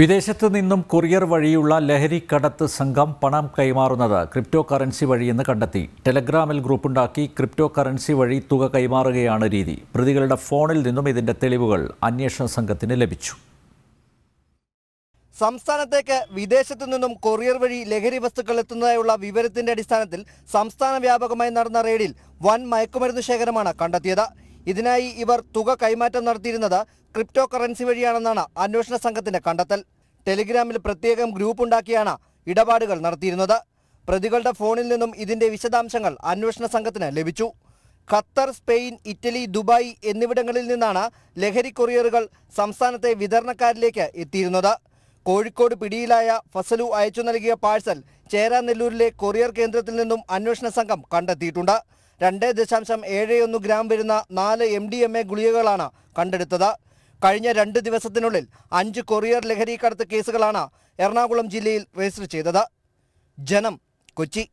വിദേശത്ത് നിന്നും കൊറിയർ വഴിയുള്ള ലഹരി കടത്ത് സംഘം പണം കൈമാറുന്നത് ക്രിപ്റ്റോ കറൻസി വഴിയെന്ന് കണ്ടെത്തി ടെലഗ്രാമിൽ ഗ്രൂപ്പുണ്ടാക്കി ക്രിപ്റ്റോ കറൻസി വഴി തുക കൈമാറുകയാണ് രീതി പ്രതികളുടെ ഫോണിൽ നിന്നും ഇതിന്റെ തെളിവുകൾ അന്വേഷണ സംഘത്തിന് ലഭിച്ചു സംസ്ഥാനത്തേക്ക് വിദേശത്തു നിന്നും കൊറിയർ വഴി ലഹരി വസ്തുക്കൾ എത്തുന്നതായുള്ള വിവരത്തിന്റെ അടിസ്ഥാനത്തിൽ സംസ്ഥാന വ്യാപകമായി നടന്ന റെയ്ഡിൽ വൻ മയക്കുമരുന്ന് ശേഖരമാണ് കണ്ടെത്തിയത് ഇതിനായി ഇവർ തുക കൈമാറ്റം നടത്തിയിരുന്നത് ക്രിപ്റ്റോ കറൻസി വഴിയാണെന്നാണ് അന്വേഷണ സംഘത്തിന്റെ കണ്ടെത്തൽ ടെലിഗ്രാമിൽ പ്രത്യേകം ഗ്രൂപ്പ് ഉണ്ടാക്കിയാണ് ഇടപാടുകൾ നടത്തിയിരുന്നത് പ്രതികളുടെ ഫോണിൽ നിന്നും ഇതിന്റെ വിശദാംശങ്ങൾ അന്വേഷണ സംഘത്തിന് ലഭിച്ചു ഖത്തർ സ്പെയിൻ ഇറ്റലി ദുബായ് എന്നിവിടങ്ങളിൽ നിന്നാണ് ലഹരി കൊറിയറുകൾ സംസ്ഥാനത്തെ വിതരണക്കാരിലേക്ക് എത്തിയിരുന്നത് കോഴിക്കോട് പിടിയിലായ ഫസലു അയച്ചു നൽകിയ പാഴ്സൽ ചേരാനെല്ലൂരിലെ കൊറിയർ കേന്ദ്രത്തിൽ നിന്നും അന്വേഷണ സംഘം കണ്ടെത്തിയിട്ടുണ്ട് രണ്ട് ദശാംശം ഏഴ് ഒന്ന് ഗ്രാം വരുന്ന നാല് എം ഡി എം എ ഗുളികകളാണ് കണ്ടെടുത്തത് കഴിഞ്ഞ രണ്ട് ദിവസത്തിനുള്ളിൽ അഞ്ച് കൊറിയർ ലഹരി കടത്ത് കേസുകളാണ് എറണാകുളം ജില്ലയിൽ രജിസ്റ്റർ ചെയ്തത് ജനം കൊച്ചി